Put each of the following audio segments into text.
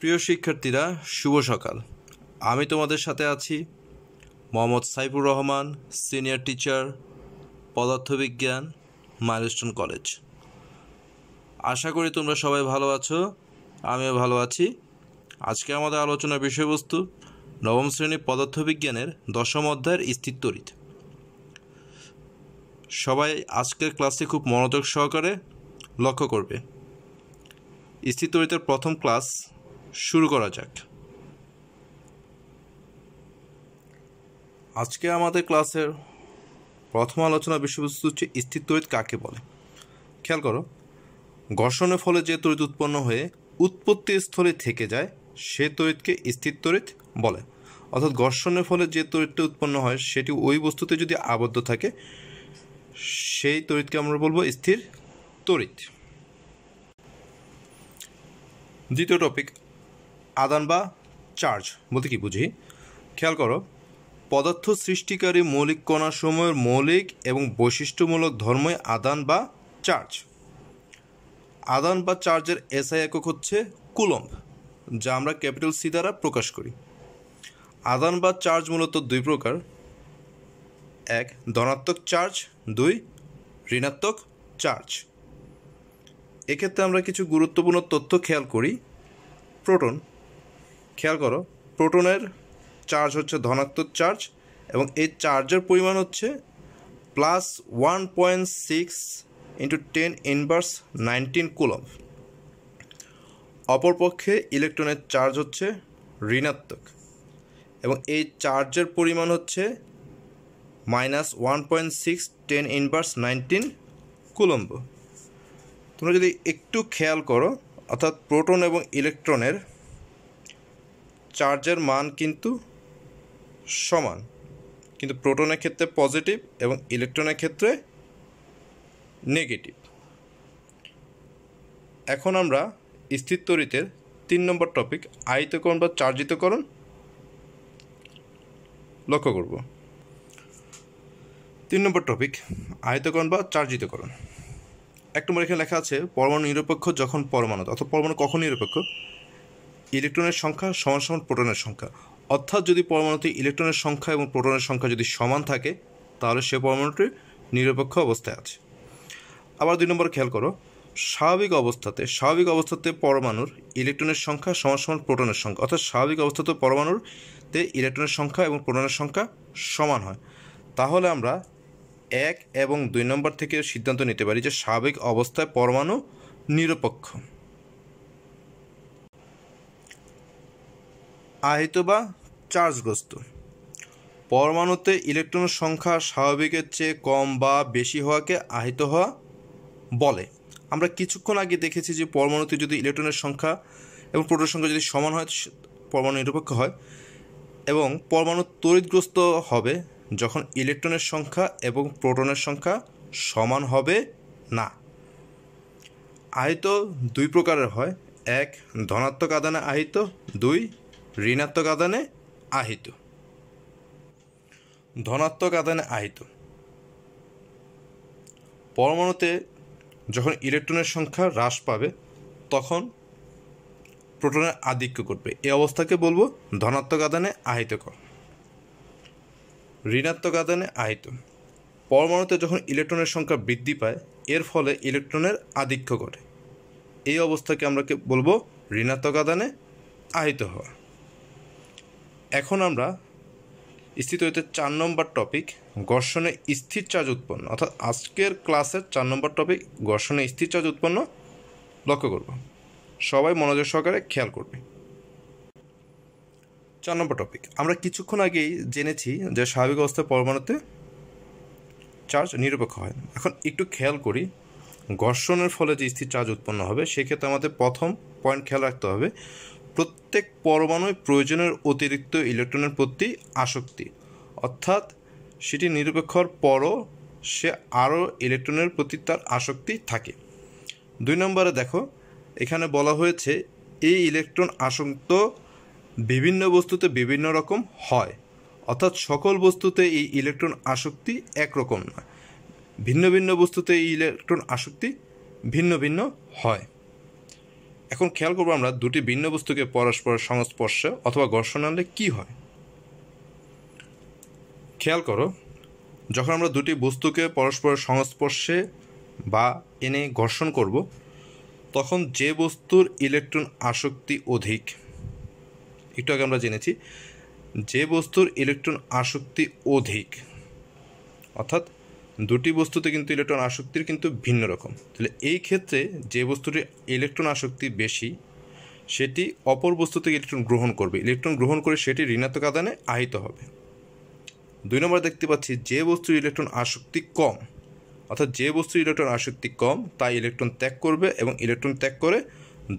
প্রিয় শিক্ষার্থীরা শুভ সকাল আমি তোমাদের সাথে আছি মোহাম্মদ সাইফুর রহমান সিনিয়র টিচার পদার্থবিজ্ঞান মাইলস্টোন কলেজ আশা করি তোমরা সবাই ভালো আছো আমিও ভালো আছি আজকে আমাদের আলোচনার বিষয়বস্তু নবম শ্রেণীর পদার্থবিজ্ঞানের দশম অধ্যায়ের স্থিত্বরিত সবাই আজকের ক্লাসে খুব মনোযোগ সহকারে লক্ষ্য করবে স্থিত্বরিতের প্রথম ক্লাস শুরু করা যাক আজকে আমাদের ক্লাসের প্রথম আলোচনা বিষয়বস্তু হচ্ছে স্থির তড়িৎ কাকে বলে খেয়াল করো ঘর্ষণের ফলে যে তড়িৎ উৎপন্ন হয়ে উৎপত্তি স্থলে থেকে যায় সে তড়িৎকে স্থির তড়িৎ বলে অর্থাৎ ঘর্ষণের ফলে যে তড়িৎটা উৎপন্ন হয় সেটি ওই বস্তুতে যদি আবদ্ধ থাকে সেই তড়িৎকে আমরা বলবো স্থির তড়িৎ দ্বিতীয় টপিক আদান বা চার্জ বলতে কি বুঝি খেয়াল করো পদার্থ সৃষ্টিকারী মৌলিক সময়ের মৌলিক এবং বৈশিষ্ট্যমূলক ধর্মই আদান বা চার্জ আদান বা চার্জের এসআই একক হচ্ছে কুলম্ব যা আমরা ক্যাপিটাল সি দ্বারা প্রকাশ করি আদান বা চার্জ মূলত দুই প্রকার এক ধনাত্মক চার্জ দুই ঋণাত্মক চার্জ এক্ষেত্রে আমরা কিছু গুরুত্বপূর্ণ তথ্য খেয়াল করি প্রোটন খেয়াল করো প্রোটনের চার্জ হচ্ছে ধনাত্মক চার্জ এবং এই চার্জের পরিমাণ হচ্ছে plus one point six into ten inverse nineteen coulomb অপরপক্ষে ইলেকট্রনের চার্জ হচ্ছে ঋণাত্মক এবং এই চার্জের পরিমাণ হচ্ছে minus one point six ten inverse nineteen coulomb তোমরা যদি একটু খেয়াল করো অর্থাৎ প্রোটন এবং ইলেকট্রনের চার্জের মান কিন্তু সমান কিন্তু প্রোটনের ক্ষেত্রে পজিটিভ এবং ইলেকট্রনের ক্ষেত্রে নেগেটিভ এখন আমরা স্থির তরিতের তিন নম্বর টপিক আয়িতকরণ বা চার্জিতকরণ লক্ষ্য করব তিন নম্বর টপিক আয়তকরণ বা চার্জিতকরণ এক নম্বর এখানে লেখা আছে পরমাণু নিরপেক্ষ যখন পরমাণু অর্থাৎ পরমাণু কখন নিরপেক্ষ ইলেকট্রনের সংখ্যা সমান সমান প্রোটনের সংখ্যা অর্থাৎ যদি পরমাণুতে ইলেকট্রনের সংখ্যা এবং প্রোটনের সংখ্যা যদি সমান থাকে তাহলে সে পরমাণুটি নিরপেক্ষ অবস্থায় আছে আবার দুই নম্বর খেয়াল করো স্বাভাবিক অবস্থাতে স্বাভাবিক অবস্থাতে পরমাণুর ইলেকট্রনের সংখ্যা সমান সমান প্রোটনের সংখ্যা অর্থাৎ স্বাভাবিক অবস্থাতে পরমাণুরতে ইলেকট্রনের সংখ্যা এবং প্রোটনের সংখ্যা সমান হয় তাহলে আমরা এক এবং দুই নম্বর থেকে সিদ্ধান্ত নিতে পারি যে স্বাভাবিক অবস্থায় পরমাণু নিরপেক্ষ আহিত বা চার্জগ্রস্ত পরমাণুতে ইলেকট্রনের সংখ্যা স্বাভাবিকের চেয়ে কম বা বেশি হওয়াকে আহিত হওয়া বলে আমরা কিছুক্ষণ আগে দেখেছি যে পরমাণুতে যদি ইলেকট্রনের সংখ্যা এবং প্রোটনের সংখ্যা যদি সমান হয় পরমাণু নিরপেক্ষ হয় এবং পরমাণু তড়িৎগ্রস্ত হবে যখন ইলেকট্রনের সংখ্যা এবং প্রোটনের সংখ্যা সমান হবে না আহিত দুই প্রকারের হয় এক ধনাত্মক আদানে আহিত দুই ঋণাত্মক আদানে আহিত ধনাত্মক আদানে আহিত পরমাণুতে যখন ইলেকট্রনের সংখ্যা হ্রাস পাবে তখন প্রোটনের আধিক্য করবে এই অবস্থাকে বলবো ধনাত্মক আদানে আহিত ঋণাত্মক আদানে আহিত পরমাণুতে যখন ইলেকট্রনের সংখ্যা বৃদ্ধি পায় এর ফলে ইলেকট্রনের আধিক্য ঘটে এই অবস্থাকে আমরা বলবো ঋণাত্মক আদানে আহিত হওয়া এখন আমরা স্থিত হইতে চার নম্বর টপিক ঘর্ষণে স্থির চার্জ উৎপন্ন অর্থাৎ আজকের ক্লাসের চার নম্বর টপিক ঘর্ষণে স্থির চার্জ উৎপন্ন লক্ষ্য করব সবাই মনোযোগ সহকারে খেয়াল করবে চার নম্বর টপিক আমরা কিছুক্ষণ আগেই জেনেছি যে স্বাভাবিক অবস্থায় পরমাণুতে চার্জ নিরপেক্ষ হয় এখন একটু খেয়াল করি ঘর্ষণের ফলে যে স্থির চার্জ উৎপন্ন হবে সেক্ষেত্রে আমাদের প্রথম পয়েন্ট খেয়াল রাখতে হবে প্রত্যেক পরমাণুর প্রয়োজনের অতিরিক্ত ইলেকট্রনের প্রতি আসক্তি অর্থাৎ সেটি নিরপেক্ষ পরও সে আরও ইলেকট্রনের প্রতি তার আসক্তি থাকে দুই নম্বরে দেখো এখানে বলা হয়েছে এই ইলেকট্রন আসক্ত বিভিন্ন বস্তুতে বিভিন্ন রকম হয় অর্থাৎ সকল বস্তুতে এই ইলেকট্রন আসক্তি একরকম নয় ভিন্ন ভিন্ন বস্তুতে এই ইলেকট্রন আসক্তি ভিন্ন ভিন্ন হয় এখন খেয়াল করবো আমরা দুটি ভিন্ন বস্তুকে পরস্পর সংস্পর্শে অথবা ঘর্ষণ আনলে কী হয় খেয়াল করো যখন আমরা দুটি বস্তুকে পরস্পরের সংস্পর্শে বা এনে ঘর্ষণ করব তখন যে বস্তুর ইলেকট্রন আসক্তি অধিক একটু আগে আমরা জেনেছি যে বস্তুর ইলেকট্রন আসক্তি অধিক অর্থাৎ দুটি বস্তুতে কিন্তু ইলেকট্রন আসক্তির কিন্তু ভিন্ন রকম তাহলে এই ক্ষেত্রে যে বস্তুটির ইলেকট্রন আসক্তি বেশি সেটি অপর বস্তু থেকে ইলেকট্রন গ্রহণ করবে ইলেকট্রন গ্রহণ করে সেটি ঋণাত্মক আদানে আহিত হবে দুই নম্বর দেখতে পাচ্ছি যে বস্তুর ইলেকট্রন আসক্তি কম অর্থাৎ যে বস্তুর ইলেকট্রন আসক্তি কম তাই ইলেকট্রন ত্যাগ করবে এবং ইলেকট্রন ত্যাগ করে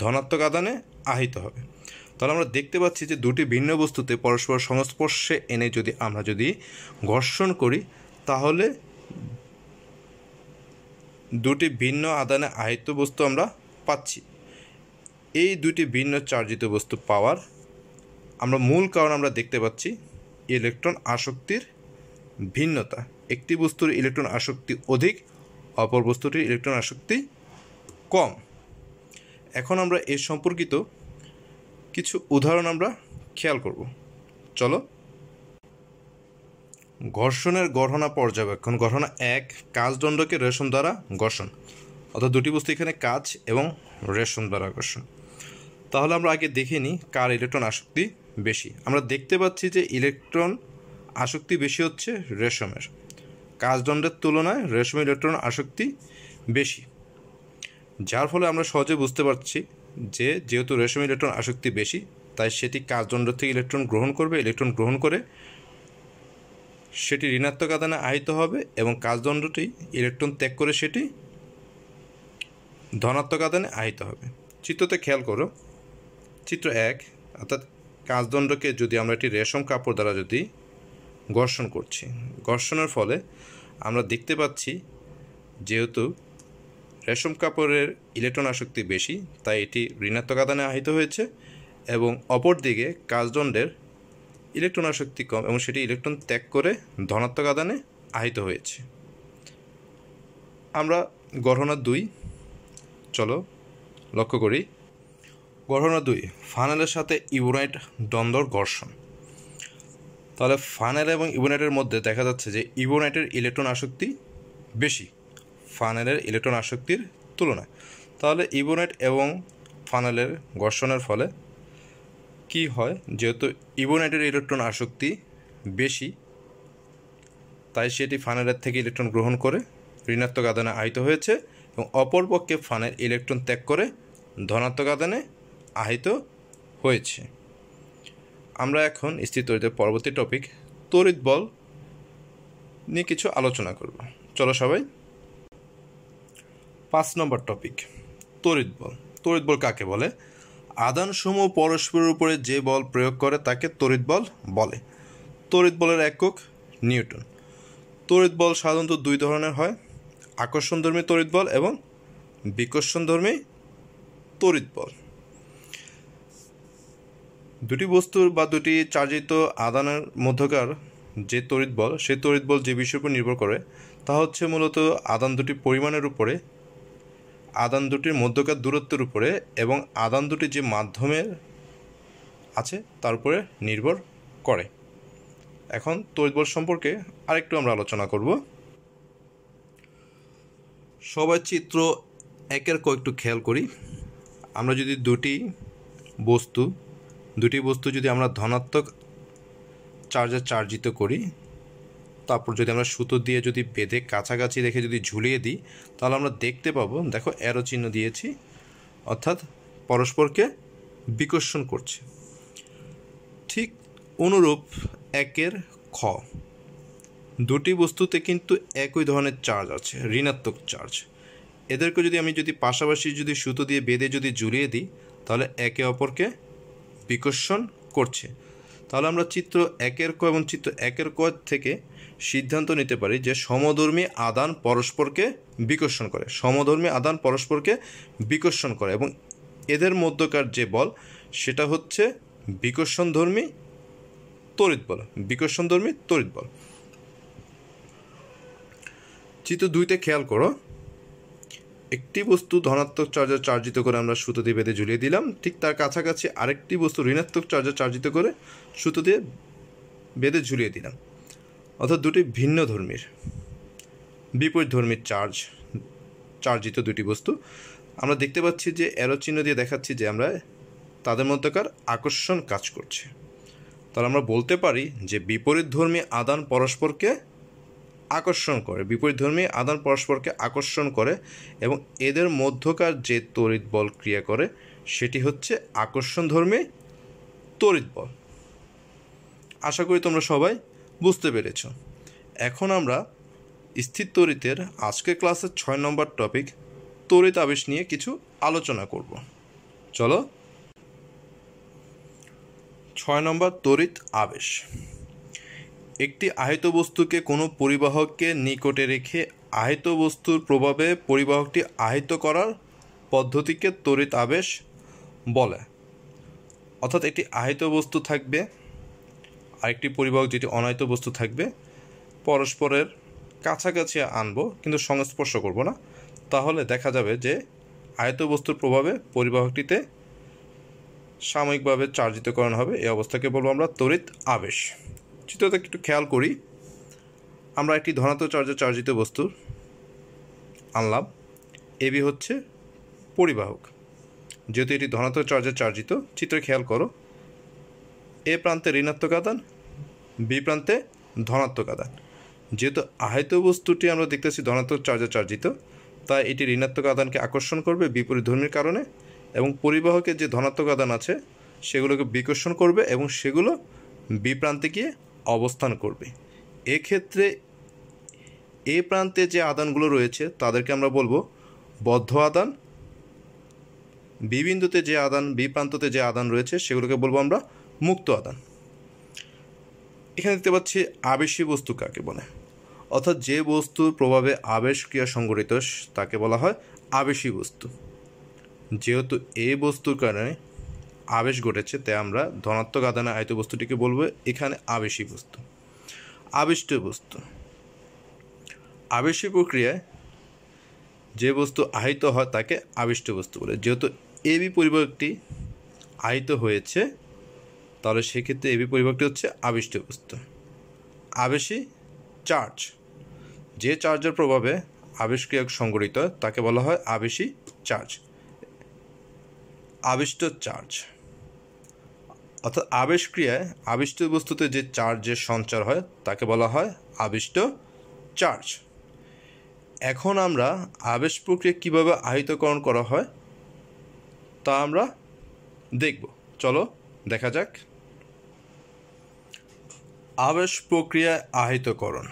ধনাত্মক আদানে আহিত হবে তাহলে আমরা দেখতে পাচ্ছি যে দুটি ভিন্ন বস্তুতে পরস্পর সংস্পর্শে এনে যদি আমরা যদি ঘর্ষণ করি তাহলে দুটি ভিন্ন আদানে আহিত বস্তু আমরা পাচ্ছি এই দুটি ভিন্ন চার্জিত বস্তু পাওয়ার আমরা মূল কারণ আমরা দেখতে পাচ্ছি ইলেকট্রন আসক্তির ভিন্নতা একটি বস্তুর ইলেকট্রন আসক্তি অধিক অপর বস্তুটির ইলেকট্রন আসক্তি কম এখন আমরা এ সম্পর্কিত কিছু উদাহরণ আমরা খেয়াল করব চলো ঘর্ষণের গঠনা পর্যবেক্ষণ ঘটনা এক কাজদণ্ডকে রেশম দ্বারা ঘর্ষণ অর্থাৎ দুটি বস্তু এখানে কাজ এবং রেশন দ্বারা ঘর্ষণ তাহলে আমরা আগে দেখে নিই কার ইলেকট্রন আসক্তি বেশি আমরা দেখতে পাচ্ছি যে ইলেকট্রন আসক্তি বেশি হচ্ছে রেশমের কাজদণ্ডের তুলনায় রেশম ইলেকট্রন আসক্তি বেশি যার ফলে আমরা সহজে বুঝতে পারছি যে যেহেতু রেশম ইলেকট্রন আসক্তি বেশি তাই সেটি কাজদণ্ড থেকে ইলেকট্রন গ্রহণ করবে ইলেকট্রন গ্রহণ করে সেটি ঋণাত্মক আদানে আহিত হবে এবং কাজদণ্ডটি ইলেকট্রন ত্যাগ করে সেটি ধনাত্মক আদানে আহিত হবে চিত্রতে খেয়াল করো চিত্র এক অর্থাৎ কাজদণ্ডকে যদি আমরা একটি রেশম কাপড় দ্বারা যদি ঘর্ষণ করছি ঘর্ষণের ফলে আমরা দেখতে পাচ্ছি যেহেতু রেশম কাপড়ের ইলেকট্রন আসক্তি বেশি তাই এটি ঋণাত্মক আদানে আহিত হয়েছে এবং অপরদিকে কাজদণ্ডের ইলেকট্রন আসক্তি কম এবং সেটি ইলেকট্রন ত্যাগ করে ধনাত্মক আদানে আহিত হয়েছে আমরা গঠনা দুই চলো লক্ষ্য করি গঠনা দুই ফানেলের সাথে ইউরাইট দ্বন্দ্বর ঘর্ষণ তাহলে ফানেল এবং ইউনাইটের মধ্যে দেখা যাচ্ছে যে ইউনাইটের ইলেকট্রন আসক্তি বেশি ফানেলের ইলেকট্রন আসক্তির তুলনায় তাহলে ইউনাইট এবং ফানেলের ঘর্ষণের ফলে কি হয় যেহেতু ইবোনাইটের ইলেকট্রন আসক্তি বেশি তাই সেটি ফানের থেকে ইলেকট্রন গ্রহণ করে ঋণাত্মক আদানে আহিত হয়েছে এবং অপরপক্ষে ফানের ইলেকট্রন ত্যাগ করে ধনাত্মক আদানে আহিত হয়েছে আমরা এখন স্থির তরিতের পরবর্তী টপিক তড়িৎ বল নিয়ে কিছু আলোচনা করব চলো সবাই পাঁচ নম্বর টপিক তড়িৎ বল তড়িৎ বল কাকে বলে আদানসমূহ পরস্পরের উপরে যে বল প্রয়োগ করে তাকে তড়িৎ বল বলে তড়িৎ বলের একক নিউটন তড়িৎ বল সাধারণত দুই ধরনের হয় আকর্ষণধর্মী তড়িৎ বল এবং বিকর্ষণধর্মী তড়িৎ বল দুটি বস্তুর বা দুটি চার্জিত আদানের মধ্যকার যে তড়িৎ বল সেই তড়িৎ বল যে বিষয়ের উপর নির্ভর করে তা হচ্ছে মূলত আদান দুটি পরিমাণের উপরে আদান দুটির মধ্যকার দূরত্বের উপরে এবং আদান দুটি যে মাধ্যমের আছে তার উপরে নির্ভর করে এখন তড়িৎবল সম্পর্কে আরেকটু আমরা আলোচনা করব সবাই চিত্র একের কয়েকটু খেয়াল করি আমরা যদি দুটি বস্তু দুটি বস্তু যদি আমরা ধনাত্মক চার্জে চার্জিত করি তারপর যদি আমরা সুতো দিয়ে যদি বেঁধে কাছাকাছি রেখে যদি ঝুলিয়ে দিই তাহলে আমরা দেখতে পাবো দেখো অ্যারো চিহ্ন দিয়েছি অর্থাৎ পরস্পরকে বিকর্ষণ করছে ঠিক অনুরূপ একের খ দুটি বস্তুতে কিন্তু একই ধরনের চার্জ আছে ঋণাত্মক চার্জ এদেরকে যদি আমি যদি পাশাপাশি যদি সুতো দিয়ে বেঁধে যদি ঝুলিয়ে দিই তাহলে একে অপরকে বিকর্ষণ করছে তাহলে আমরা চিত্র একের ক এবং চিত্র একের ক থেকে সিদ্ধান্ত নিতে পারি যে সমধর্মী আদান পরস্পরকে বিকর্ষণ করে সমধর্মী আদান পরস্পরকে বিকর্ষণ করে এবং এদের মধ্যকার যে বল সেটা হচ্ছে বিকর্ষণধর্মী তড়িৎ বল বিকর্ষণধর্মী তড়িৎ বল চিত্র দুইতে খেয়াল করো একটি বস্তু ধনাত্মক চার্জে চার্জিত করে আমরা সুতো দিয়ে বেঁধে ঝুলিয়ে দিলাম ঠিক তার কাছাকাছি আরেকটি বস্তু ঋণাত্মক চার্জে চার্জিত করে সুতো দিয়ে বেঁধে ঝুলিয়ে দিলাম অর্থাৎ দুটি ভিন্ন ধর্মীর বিপরীত ধর্মীর চার্জ চার্জিত দুটি বস্তু আমরা দেখতে পাচ্ছি যে অ্যারো চিহ্ন দিয়ে দেখাচ্ছি যে আমরা তাদের মধ্যকার আকর্ষণ কাজ করছে তাহলে আমরা বলতে পারি যে বিপরীত ধর্মী আদান পরস্পরকে আকর্ষণ করে বিপরীত ধর্মী আদান পরস্পরকে আকর্ষণ করে এবং এদের মধ্যকার যে তড়িৎ বল ক্রিয়া করে সেটি হচ্ছে আকর্ষণ ধর্মে তড়িৎ বল আশা করি তোমরা সবাই বুঝতে পেরেছ এখন আমরা স্থির তড়িতের আজকের ক্লাসের ছয় নম্বর টপিক তড়িৎ আবেশ নিয়ে কিছু আলোচনা করব চলো ছয় নম্বর তড়িৎ আবেশ একটি আহিত বস্তুকে কোনো পরিবাহককে নিকটে রেখে আহিত বস্তুর প্রভাবে পরিবাহকটি আহিত করার পদ্ধতিকে তড়িৎ আবেশ বলে অর্থাৎ একটি আহিত বস্তু থাকবে আরেকটি পরিবাহক যেটি অনাহিত বস্তু থাকবে পরস্পরের কাছাকাছি আনব কিন্তু সংস্পর্শ করব না তাহলে দেখা যাবে যে আয়ত বস্তুর প্রভাবে পরিবাহকটিতে সাময়িকভাবে চার্জিতকরণ হবে এই অবস্থাকে বলবো আমরা তড়িৎ আবেশ চিত্রটা একটু খেয়াল করি আমরা একটি ধনাত্মক চার্জে চার্জিত বস্তু আনলাম এবি হচ্ছে পরিবাহক যেহেতু এটি ধনাত্মক চার্জে চার্জিত চিত্র খেয়াল করো এ প্রান্তে ঋণাত্মক আদান বি প্রান্তে ধনাত্মক আদান যেহেতু আহিত বস্তুটি আমরা দেখতেছি ধনাত্মক চার্জে চার্জিত তাই এটি ঋণাত্মক আদানকে আকর্ষণ করবে বিপরীত ধর্মীর কারণে এবং পরিবাহকের যে ধনাত্মক আদান আছে সেগুলোকে বিকর্ষণ করবে এবং সেগুলো বি প্রান্তে গিয়ে অবস্থান করবে এক্ষেত্রে এ প্রান্তে যে আদানগুলো রয়েছে তাদেরকে আমরা বলবো বদ্ধ আদান বিবিন্দুতে যে আদান বি প্রান্ততে যে আদান রয়েছে সেগুলোকে বলবো আমরা মুক্ত আদান এখানে দেখতে পাচ্ছি আবেশী বস্তু কাকে বলে অর্থাৎ যে বস্তুর প্রভাবে আবেশ ক্রিয়া সংগঠিত তাকে বলা হয় আবেশী বস্তু যেহেতু এই বস্তুর কারণে আবেশ ঘটেছে তাই আমরা ধনাত্মক আধানে আয়ত বস্তুটিকে বলবো এখানে আবেশী বস্তু আবিষ্ট বস্তু আবেশী প্রক্রিয়ায় যে বস্তু আহিত হয় তাকে আবিষ্ট বস্তু বলে যেহেতু এবি পরিবারটি আহিত হয়েছে তাহলে সেক্ষেত্রে এ বি পরিবারটি হচ্ছে আবিষ্ট বস্তু আবেশী চার্জ যে চার্জের প্রভাবে আবিষ্ক্রিয়ক সংগঠিত তাকে বলা হয় আবেশী চার্জ আবিষ্ট চার্জ অর্থাৎ আবেশ ক্রিয়ায় আবিষ্ট বস্তুতে যে চার্জের সঞ্চার হয় তাকে বলা হয় আবিষ্ট চার্জ এখন আমরা আবেশ প্রক্রিয়া কীভাবে আহিতকরণ করা হয় তা আমরা দেখব চলো দেখা যাক আবেশ প্রক্রিয়ায় আহিতকরণ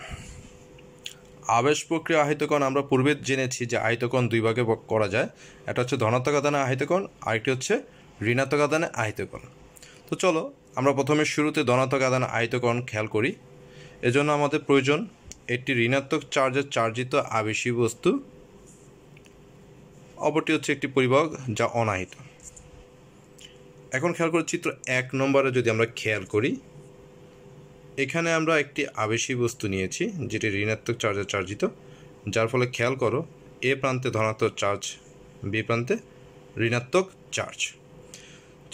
আবেশ প্রক্রিয়া আহিতকরণ আমরা পূর্বে জেনেছি যে আহিতকরণ দুই ভাগে করা যায় এটা হচ্ছে ধনাত্মক আদানে আহিতকরণ আরেকটি হচ্ছে ঋণাত্মক আদানে আহিতকরণ তো চলো আমরা প্রথমে শুরুতে ধনাত্মক আদান আয়তকরণ খেয়াল করি এজন্য আমাদের প্রয়োজন একটি ঋণাত্মক চার্জের চার্জিত আবেশী বস্তু অপরটি হচ্ছে একটি পরিবাহক যা অনাহিত এখন খেয়াল করে চিত্র এক নম্বরে যদি আমরা খেয়াল করি এখানে আমরা একটি আবেশী বস্তু নিয়েছি যেটি ঋণাত্মক চার্জে চার্জিত যার ফলে খেয়াল করো এ প্রান্তে ধনাত্মক চার্জ বি প্রান্তে ঋণাত্মক চার্জ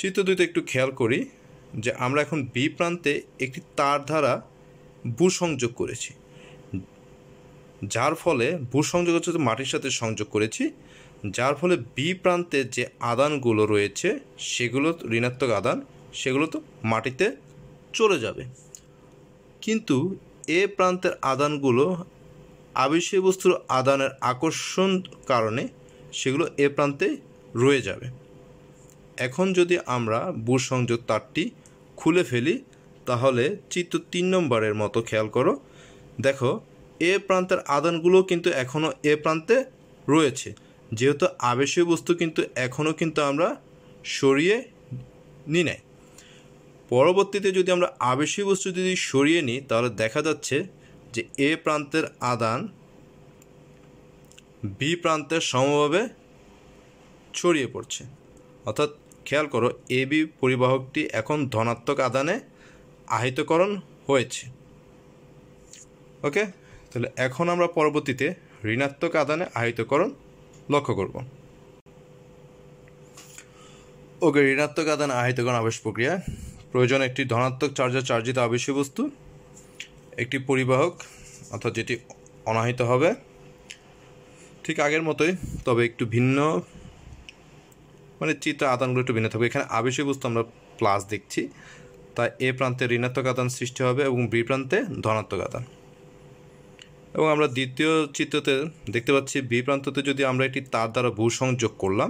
চিত্র দুইতে একটু খেয়াল করি যে আমরা এখন বি প্রান্তে একটি তার দ্বারা ভূ সংযোগ করেছি যার ফলে ভূ সংযোগ হচ্ছে মাটির সাথে সংযোগ করেছি যার ফলে বি প্রান্তে যে আদানগুলো রয়েছে সেগুলো ঋণাত্মক আদান সেগুলো তো মাটিতে চলে যাবে কিন্তু এ প্রান্তের আদানগুলো আবিষয় বস্তুর আদানের আকর্ষণ কারণে সেগুলো এ প্রান্তে রয়ে যাবে এখন যদি আমরা বুর সংযোগ তারটি খুলে ফেলি তাহলে চিত্র তিন নম্বরের মতো খেয়াল করো দেখো এ প্রান্তের আদানগুলো কিন্তু এখনও এ প্রান্তে রয়েছে যেহেতু আবেশীয় বস্তু কিন্তু এখনও কিন্তু আমরা সরিয়ে নি নেয় পরবর্তীতে যদি আমরা আবেশীয় বস্তু যদি সরিয়ে নিই তাহলে দেখা যাচ্ছে যে এ প্রান্তের আদান বি প্রান্তের সমভাবে ছড়িয়ে পড়ছে অর্থাৎ খেয়াল করো এবি পরিবাহকটি এখন ধনাত্মক আদানে আহিতকরণ হয়েছে ওকে তাহলে এখন আমরা পরবর্তীতে ঋণাত্মক আদানে আহিতকরণ লক্ষ্য করব ওকে ঋণাত্মক আদানে আহিতকরণ আবেশ প্রক্রিয়া প্রয়োজন একটি ধনাত্মক চার্জার চার্জিত আবেশ বস্তু একটি পরিবাহক অর্থাৎ যেটি অনাহিত হবে ঠিক আগের মতোই তবে একটু ভিন্ন মানে চিত্র আদানগুলো একটু ভিন্ন থাকবে এখানে আবেশ বস্তু আমরা প্লাস দেখছি তাই এ প্রান্তে ঋণাত্মক আদান সৃষ্টি হবে এবং বি প্রান্তে ধনাত্মক আদান এবং আমরা দ্বিতীয় চিত্রতে দেখতে পাচ্ছি বি প্রান্ততে যদি আমরা একটি তার দ্বারা ভূ সংযোগ করলাম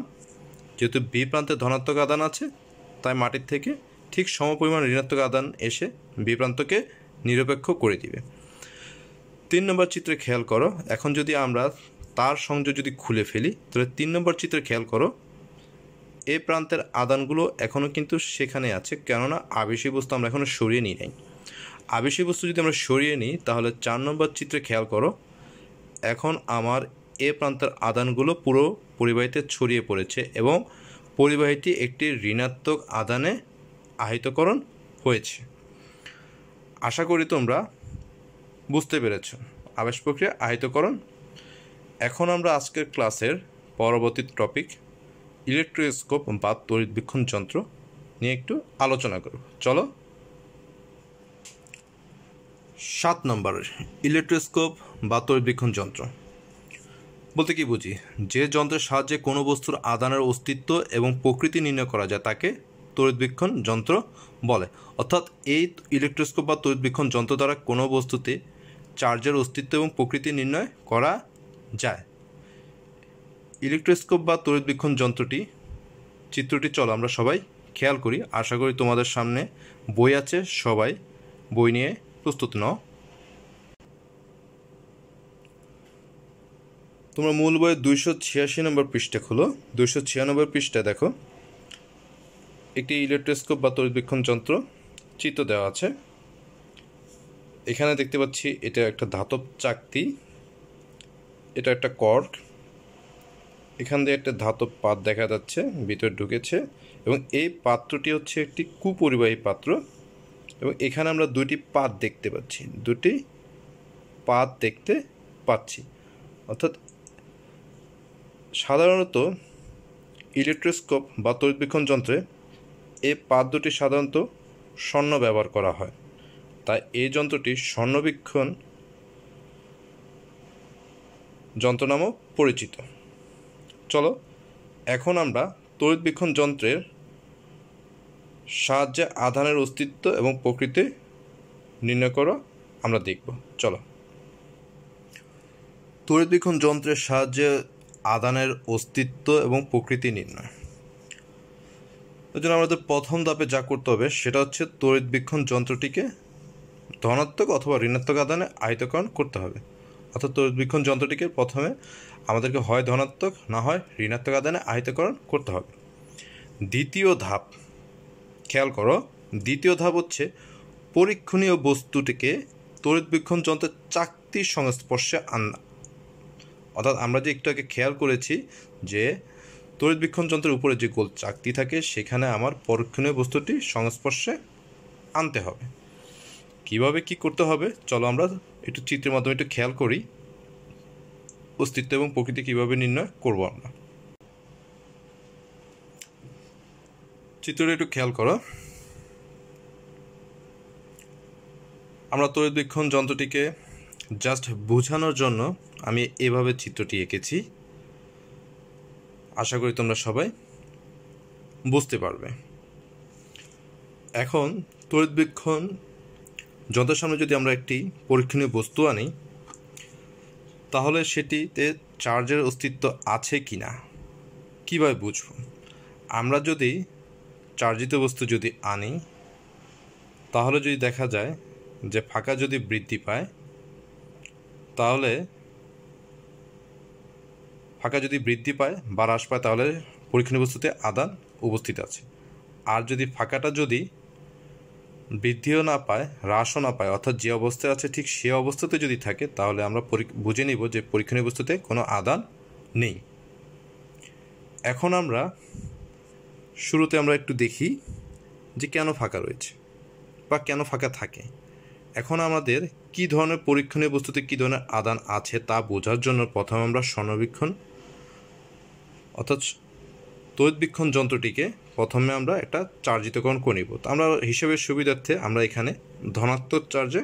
যেহেতু বি প্রান্তে ধনাত্মক আদান আছে তাই মাটির থেকে ঠিক সমপরিমাণ ঋণাত্মক আদান এসে বি প্রান্তকে নিরপেক্ষ করে দিবে তিন নম্বর চিত্রে খেয়াল করো এখন যদি আমরা তার সংযোগ যদি খুলে ফেলি তাহলে তিন নম্বর চিত্রে খেয়াল করো এ প্রান্তের আদানগুলো এখনও কিন্তু সেখানে আছে কেননা আবেশী বস্তু আমরা এখনও সরিয়ে নিই নাই আবেশী বস্তু যদি আমরা সরিয়ে নিই তাহলে চার নম্বর চিত্রে খেয়াল করো এখন আমার এ প্রান্তের আদানগুলো পুরো পরিবাহিতে ছড়িয়ে পড়েছে এবং পরিবাহিটি একটি ঋণাত্মক আদানে আহিতকরণ হয়েছে আশা করি তোমরা বুঝতে পেরেছ আবেশ প্রক্রিয়া আহিতকরণ এখন আমরা আজকের ক্লাসের পরবর্তী টপিক ইলেকট্রোস্কোপ বা তড়িৎ যন্ত্র নিয়ে একটু আলোচনা করব চলো সাত নম্বর ইলেকট্রোস্কোপ বা তড়িৎবীক্ষণ যন্ত্র বলতে কি বুঝি যে যন্ত্রের সাহায্যে কোনো বস্তুর আদানের অস্তিত্ব এবং প্রকৃতি নির্ণয় করা যায় তাকে তড়িৎবীক্ষণ যন্ত্র বলে অর্থাৎ এই ইলেকট্রোস্কোপ বা তড়িৎবীক্ষণ যন্ত্র দ্বারা কোনো বস্তুতে চার্জের অস্তিত্ব এবং প্রকৃতি নির্ণয় করা যায় ইলেকট্রোস্কোপ বা তড়িৎবীক্ষণ যন্ত্রটি চিত্রটি চলো আমরা সবাই খেয়াল করি আশা করি তোমাদের সামনে বই আছে সবাই বই নিয়ে প্রস্তুত নাও তোমরা মূল বইয়ের দুইশো ছিয়াশি নম্বর পৃষ্ঠা খুলো দুইশো ছিয়ানব্বই পৃষ্ঠা দেখো একটি ইলেকট্রোস্কোপ বা তরিবীক্ষণ যন্ত্র চিত্র দেওয়া আছে এখানে দেখতে পাচ্ছি এটা একটা ধাতব চাকতি এটা একটা কর্ক এখান দিয়ে একটা ধাতব পাত দেখা যাচ্ছে ভিতরে ঢুকেছে এবং এই পাত্রটি হচ্ছে একটি কুপরিবাহী পাত্র এবং এখানে আমরা দুটি পাত দেখতে পাচ্ছি দুটি পাত দেখতে পাচ্ছি অর্থাৎ সাধারণত ইলেকট্রোস্কোপ বা তৈরবীক্ষণ যন্ত্রে এই পাত দুটি সাধারণত স্বর্ণ ব্যবহার করা হয় তাই এই যন্ত্রটি স্বর্ণবীক্ষণ যন্ত্র নামও পরিচিত চলো এখন আমরা তড়িৎবীক্ষণ যন্ত্রের সাহায্যে আধানের অস্তিত্ব এবং প্রকৃতি নির্ণয় করা আমরা দেখব চলো তড়িৎবীক্ষণ যন্ত্রের সাহায্যে আদানের অস্তিত্ব এবং প্রকৃতি নির্ণয় ওই জন্য আমাদের প্রথম ধাপে যা করতে হবে সেটা হচ্ছে তড়িৎবীক্ষণ যন্ত্রটিকে ধনাত্মক অথবা ঋণাত্মক আদানে আয়তকরণ করতে হবে অর্থাৎ তড়িৎবীক্ষণ যন্ত্রটিকে প্রথমে আমাদেরকে হয় ধনাত্মক না হয় ঋণাত্মক আদানে আহিতকরণ করতে হবে দ্বিতীয় ধাপ খেয়াল করো দ্বিতীয় ধাপ হচ্ছে পরীক্ষণীয় বস্তুটিকে তড়িৎবীক্ষণ যন্ত্রের চাকতির সংস্পর্শে আনা অর্থাৎ আমরা যে একটু আগে খেয়াল করেছি যে তড়িৎবীক্ষণ যন্ত্রের উপরে যে গোল চাকতি থাকে সেখানে আমার পরীক্ষণীয় বস্তুটি সংস্পর্শে আনতে হবে কিভাবে কি করতে হবে চলো আমরা একটু চিত্রের মাধ্যমে একটু খেয়াল করি অস্তিত্ব এবং প্রকৃতি কীভাবে নির্ণয় করব আমরা চিত্রটা একটু খেয়াল করো আমরা দীক্ষণ যন্ত্রটিকে জাস্ট বোঝানোর জন্য আমি এভাবে চিত্রটি এঁকেছি আশা করি তোমরা সবাই বুঝতে পারবে এখন তরিদবীক্ষণ যন্ত্রের সামনে যদি আমরা একটি পরীক্ষণীয় বস্তু আনি তাহলে সেটিতে চার্জের অস্তিত্ব আছে কি না কীভাবে বুঝব আমরা যদি চার্জিত বস্তু যদি আনি তাহলে যদি দেখা যায় যে ফাঁকা যদি বৃদ্ধি পায় তাহলে ফাঁকা যদি বৃদ্ধি পায় বা হ্রাস পায় তাহলে পরীক্ষণ বস্তুতে আদান উপস্থিত আছে আর যদি ফাঁকাটা যদি বৃদ্ধিও না পায় হ্রাসও না পায় অর্থাৎ যে অবস্থায় আছে ঠিক সে অবস্থাতে যদি থাকে তাহলে আমরা বুঝে নিব যে পরীক্ষণীয় বস্তুতে কোনো আদান নেই এখন আমরা শুরুতে আমরা একটু দেখি যে কেন ফাঁকা রয়েছে বা কেন ফাঁকা থাকে এখন আমাদের কি ধরনের পরীক্ষণীয় বস্তুতে কী ধরনের আদান আছে তা বোঝার জন্য প্রথমে আমরা স্বর্ণবীক্ষণ অর্থাৎ তৈতবীক্ষণ যন্ত্রটিকে প্রথমে আমরা একটা চার্জিতকরণ করে নিব তো আমরা হিসেবের সুবিধার্থে আমরা এখানে ধনাত্মক চার্জে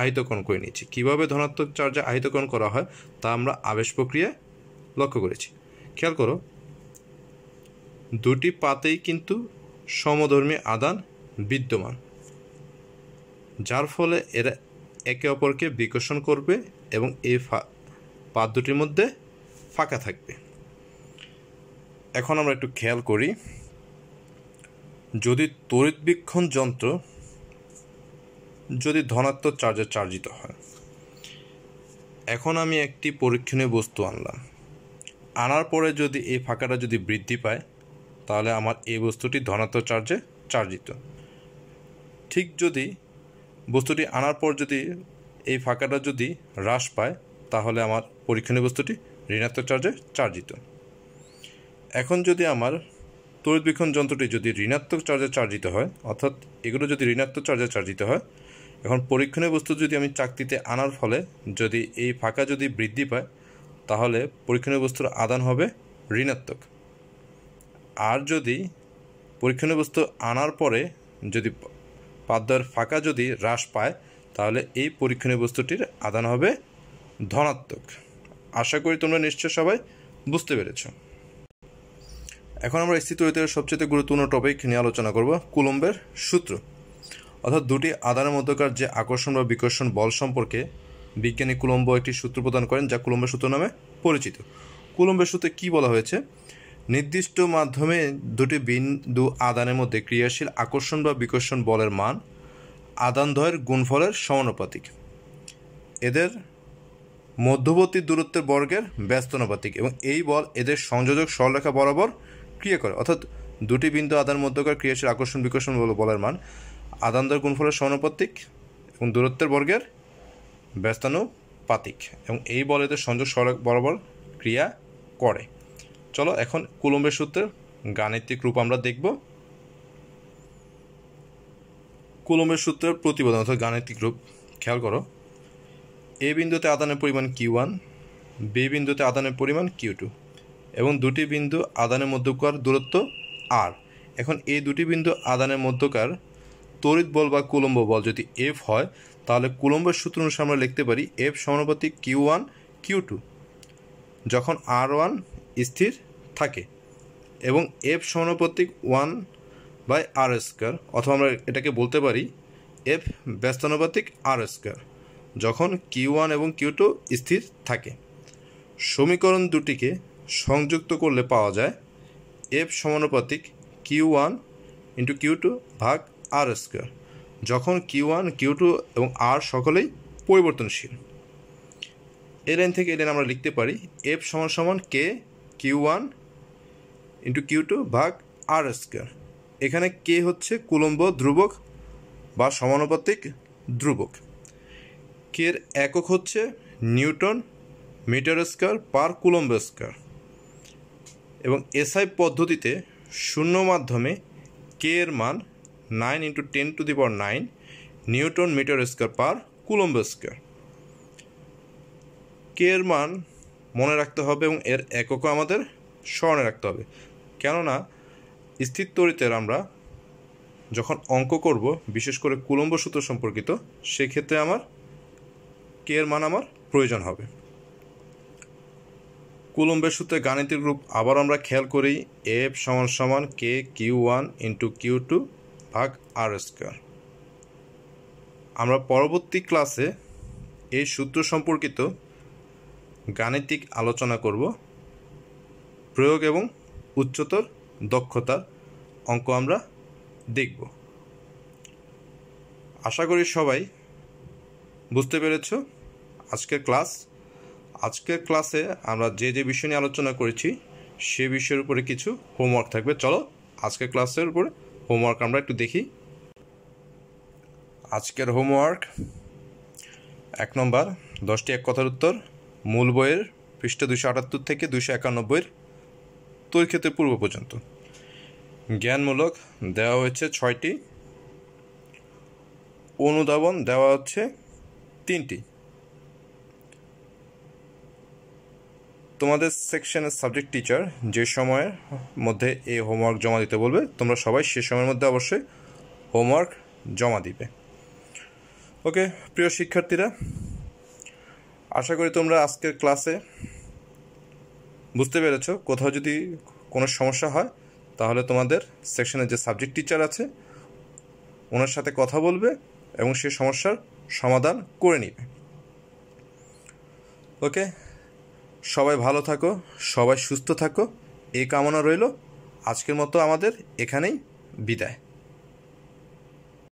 আহিতকরণ করে নিয়েছি কীভাবে ধনাত্মক চার্জে আহিতকরণ করা হয় তা আমরা আবেশ প্রক্রিয়ায় লক্ষ্য করেছি খেয়াল করো দুটি পাতেই কিন্তু সমধর্মী আদান বিদ্যমান যার ফলে এরা একে অপরকে বিকশন করবে এবং এই পাত দুটির মধ্যে ফাঁকা থাকবে এখন আমরা একটু খেয়াল করি যদি তড়িৎবীক্ষণ যন্ত্র যদি ধনাত্মক চার্জে চার্জিত হয় এখন আমি একটি পরীক্ষণীয় বস্তু আনলাম আনার পরে যদি এই ফাঁকাটা যদি বৃদ্ধি পায় তাহলে আমার এই বস্তুটি ধনাত্মক চার্জে চার্জিত ঠিক যদি বস্তুটি আনার পর যদি এই ফাঁকাটা যদি হ্রাস পায় তাহলে আমার পরীক্ষণীয় বস্তুটি ঋণাত্মক চার্জে চার্জিত এখন যদি আমার তড়িৎবীক্ষণ যন্ত্রটি যদি ঋণাত্মক চার্জে চার্জিত হয় অর্থাৎ এগুলো যদি ঋণাত্মক চার্জে চার্জিত হয় এখন পরীক্ষণীয় বস্তু যদি আমি চাকতিতে আনার ফলে যদি এই ফাঁকা যদি বৃদ্ধি পায় তাহলে পরীক্ষণীয় বস্তুর আদান হবে ঋণাত্মক আর যদি পরীক্ষণের বস্তু আনার পরে যদি পাদ্যের ফাঁকা যদি হ্রাস পায় তাহলে এই পরীক্ষণীয় বস্তুটির আদান হবে ধনাত্মক আশা করি তোমরা নিশ্চয় সবাই বুঝতে পেরেছো এখন আমরা স্থিতরিতের সবচেয়ে গুরুত্বপূর্ণ টপিক নিয়ে আলোচনা করব কুলম্বের সূত্র অর্থাৎ দুটি আদানের মধ্যকার যে আকর্ষণ বা বিকর্ষণ বল সম্পর্কে বিজ্ঞানী কুলম্ব একটি সূত্র প্রদান করেন যা কুলম্বের সূত্র নামে পরিচিত কুলম্বের সূত্রে কী বলা হয়েছে নির্দিষ্ট মাধ্যমে দুটি বিন্দু আদানের মধ্যে ক্রিয়াশীল আকর্ষণ বা বিকর্ষণ বলের মান আদানদ্বয়ের গুণফলের সমানুপাতিক এদের মধ্যবর্তী দূরত্বের বর্গের ব্যস্তনুপাতিক এবং এই বল এদের সংযোজক সরলরেখা বরাবর ক্রিয়া করে অর্থাৎ দুটি বিন্দু আদান মধ্যকার ক্রিয়াশীল আকর্ষণ বিকর্ষণ বল বলার মান আদান দর গুণফলের সমানুপাতিক এবং দূরত্বের বর্গের ব্যস্তানুপাতিক এবং এই বলেতে সংযোগ সড়ক বরাবর ক্রিয়া করে চলো এখন কুলম্বের সূত্রের গাণিতিক রূপ আমরা দেখব কুলম্বের সূত্রের প্রতিবেদন অর্থাৎ গাণিতিক রূপ খেয়াল করো এ বিন্দুতে আদানের পরিমাণ কিউ ওয়ান বি বিন্দুতে আদানের পরিমাণ কিউ টু এবং দুটি বিন্দু আদানের মধ্যকার দূরত্ব আর এখন এই দুটি বিন্দু আদানের মধ্যকার তড়িৎ বল বা কুলম্ব বল যদি এফ হয় তাহলে কুলম্বের সূত্র অনুসারে আমরা লিখতে পারি এফ সমানুপাতিক কিউ ওয়ান কিউ টু যখন আর ওয়ান স্থির থাকে এবং এফ সমানুপাতিক ওয়ান বাই আর স্কোয়ার অথবা আমরা এটাকে বলতে পারি এফ ব্যস্তানুপাতিক আর স্কোয়ার যখন কিউ ওয়ান এবং কিউ টু স্থির থাকে সমীকরণ দুটিকে সংযুক্ত করলে পাওয়া যায় এফ সমানুপাতিক Q one into Q two ভাগ আর স্কোয়ার যখন কিউ ওয়ান কিউ টু এবং আর সকলেই পরিবর্তনশীল এ লাইন থেকে এ লাইন আমরা লিখতে পারি এফ সমান সমান k Q one into Q two ভাগ আর স্কোয়ার এখানে কে হচ্ছে কুলম্ব ধ্রুবক বা সমানুপাতিক ধ্রুবক কের একক হচ্ছে newton metre square per coulomb square এবং এসআই পদ্ধতিতে শূন্য মাধ্যমে কে এর মান nine into ten to the power nine newton metre square per coulomb square k এর মান মনে রাখতে হবে এবং এর এককও আমাদের স্মরণে রাখতে হবে কেননা স্থির তরিতের আমরা যখন অঙ্ক করব বিশেষ করে কুলম্ব সূত্র সম্পর্কিত সেক্ষেত্রে আমার কে এর মান আমার প্রয়োজন হবে কুলম্বের সূত্রে গাণিতিক রূপ আবার আমরা খেয়াল করি এফ সমান সমান k Q one into Q two ভাগ আর স্কোয়ার আমরা পরবর্তী ক্লাসে এই সূত্র সম্পর্কিত গাণিতিক আলোচনা করব প্রয়োগ এবং উচ্চতর দক্ষতার অঙ্ক আমরা দেখব আশা করি সবাই বুঝতে পেরেছ আজকের ক্লাস আজকের ক্লাসে আমরা যে যে বিষয় নিয়ে আলোচনা করেছি সে বিষয়ের উপরে কিছু হোমওয়ার্ক থাকবে চলো আজকের ক্লাসের উপরে হোমওয়ার্ক আমরা একটু দেখি আজকের হোমওয়ার্ক এক নম্বর দশটি এক কথার উত্তর মূল বইয়ের পৃষ্ঠা দুশো আটাত্তর থেকে দুশো একানব্বইয়ের তৈরিক্ষেত্রে পূর্ব পর্যন্ত জ্ঞানমূলক দেওয়া হয়েছে ছয়টি অনুধাবন দেওয়া হচ্ছে তিনটি তোমাদের সেকশনের সাবজেক্ট টিচার যে সময়ের মধ্যে এই হোমওয়ার্ক জমা দিতে বলবে তোমরা সবাই সে সময়ের মধ্যে অবশ্যই হোমওয়ার্ক জমা দিবে ওকে প্রিয় শিক্ষার্থীরা আশা করি তোমরা আজকের ক্লাসে বুঝতে পেরেছ কোথাও যদি কোনো সমস্যা হয় তাহলে তোমাদের সেকশনের যে সাবজেক্ট টিচার আছে ওনার সাথে কথা বলবে এবং সে সমস্যার সমাধান করে নিবে ওকে সবাই ভালো থাকো সবাই সুস্থ থাকো এই কামনা রইল আজকের মতো আমাদের এখানেই বিদায়